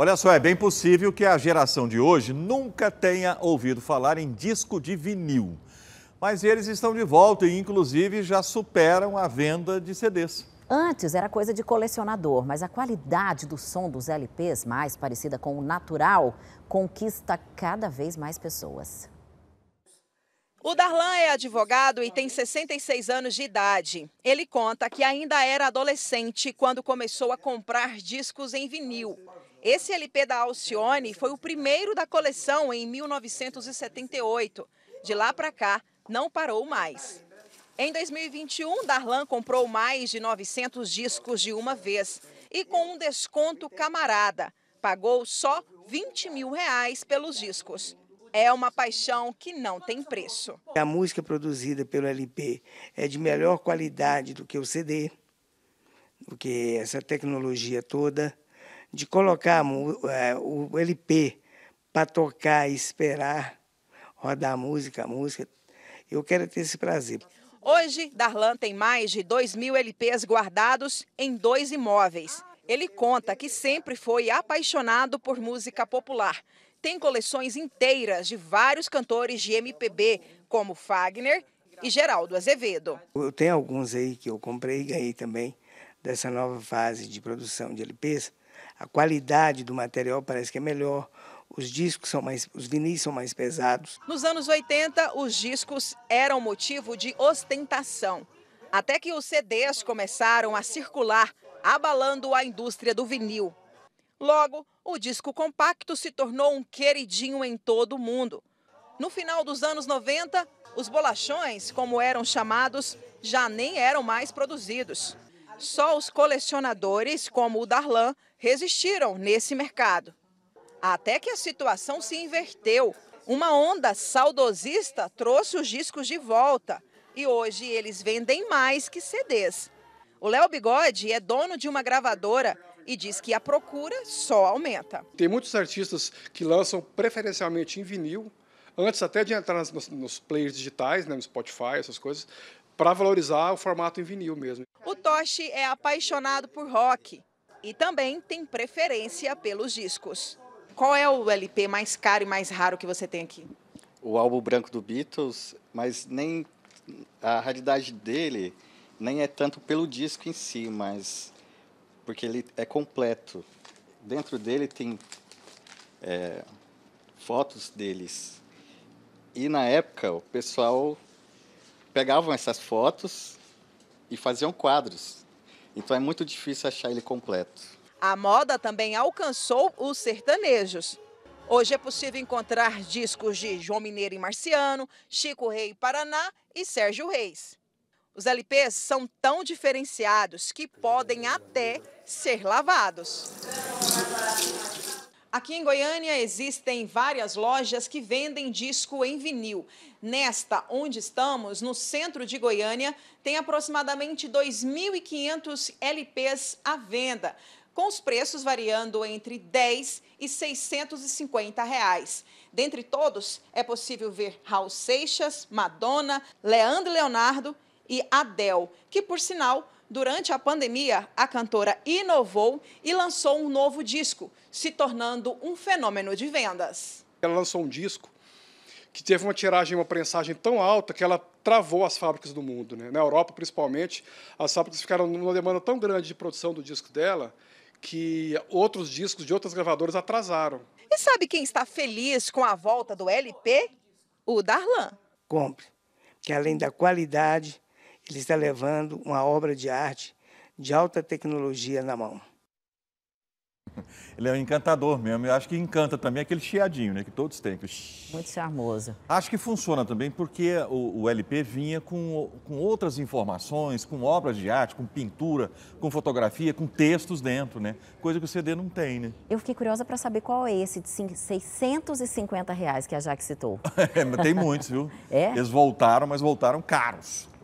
Olha só, é bem possível que a geração de hoje nunca tenha ouvido falar em disco de vinil. Mas eles estão de volta e, inclusive, já superam a venda de CDs. Antes era coisa de colecionador, mas a qualidade do som dos LPs, mais parecida com o natural, conquista cada vez mais pessoas. O Darlan é advogado e tem 66 anos de idade. Ele conta que ainda era adolescente quando começou a comprar discos em vinil. Esse LP da Alcione foi o primeiro da coleção em 1978. De lá para cá, não parou mais. Em 2021, Darlan comprou mais de 900 discos de uma vez e com um desconto camarada. Pagou só 20 mil reais pelos discos. É uma paixão que não tem preço. A música produzida pelo LP é de melhor qualidade do que o CD, porque essa tecnologia toda de colocar é, o LP para tocar e esperar rodar a música, a música. Eu quero ter esse prazer. Hoje, Darlan tem mais de 2 mil LPs guardados em dois imóveis. Ele conta que sempre foi apaixonado por música popular. Tem coleções inteiras de vários cantores de MPB, como Fagner e Geraldo Azevedo. Eu tenho alguns aí que eu comprei e ganhei também dessa nova fase de produção de LPs a qualidade do material parece que é melhor. Os discos são mais, os vinis são mais pesados. Nos anos 80, os discos eram motivo de ostentação. Até que os CDs começaram a circular, abalando a indústria do vinil. Logo, o disco compacto se tornou um queridinho em todo o mundo. No final dos anos 90, os bolachões, como eram chamados, já nem eram mais produzidos. Só os colecionadores, como o Darlan, resistiram nesse mercado. Até que a situação se inverteu. Uma onda saudosista trouxe os discos de volta e hoje eles vendem mais que CDs. O Léo Bigode é dono de uma gravadora e diz que a procura só aumenta. Tem muitos artistas que lançam preferencialmente em vinil, antes até de entrar nos, nos players digitais, né, no Spotify, essas coisas, para valorizar o formato em vinil mesmo. O Toshi é apaixonado por rock e também tem preferência pelos discos. Qual é o LP mais caro e mais raro que você tem aqui? O álbum branco do Beatles, mas nem a raridade dele nem é tanto pelo disco em si, mas porque ele é completo. Dentro dele tem é, fotos deles. E na época o pessoal pegavam essas fotos e faziam quadros então é muito difícil achar ele completo. A moda também alcançou os sertanejos. Hoje é possível encontrar discos de João Mineiro e Marciano, Chico Rei Paraná e Sérgio Reis. Os LPs são tão diferenciados que podem até ser lavados. Aqui em Goiânia existem várias lojas que vendem disco em vinil. Nesta, onde estamos, no centro de Goiânia, tem aproximadamente 2.500 LPs à venda, com os preços variando entre 10 e 650 reais. Dentre todos, é possível ver Raul Seixas, Madonna, Leandro Leonardo e Adele, que, por sinal, Durante a pandemia, a cantora inovou e lançou um novo disco, se tornando um fenômeno de vendas. Ela lançou um disco que teve uma tiragem, uma prensagem tão alta que ela travou as fábricas do mundo. Né? Na Europa, principalmente, as fábricas ficaram numa demanda tão grande de produção do disco dela que outros discos de outras gravadoras atrasaram. E sabe quem está feliz com a volta do LP? O Darlan. Compre, que além da qualidade, ele está levando uma obra de arte de alta tecnologia na mão. Ele é um encantador mesmo. Eu acho que encanta também aquele chiadinho, né? Que todos têm. Muito charmoso. Acho que funciona também porque o, o, LP vinha com, com outras informações, com obras de arte, com pintura, com fotografia, com textos dentro, né? Coisa que o CD não tem, né? Eu fiquei curiosa para saber qual é esse de 650 reais que a Jaque citou. É, tem muitos, viu? É? Eles voltaram, mas voltaram caros.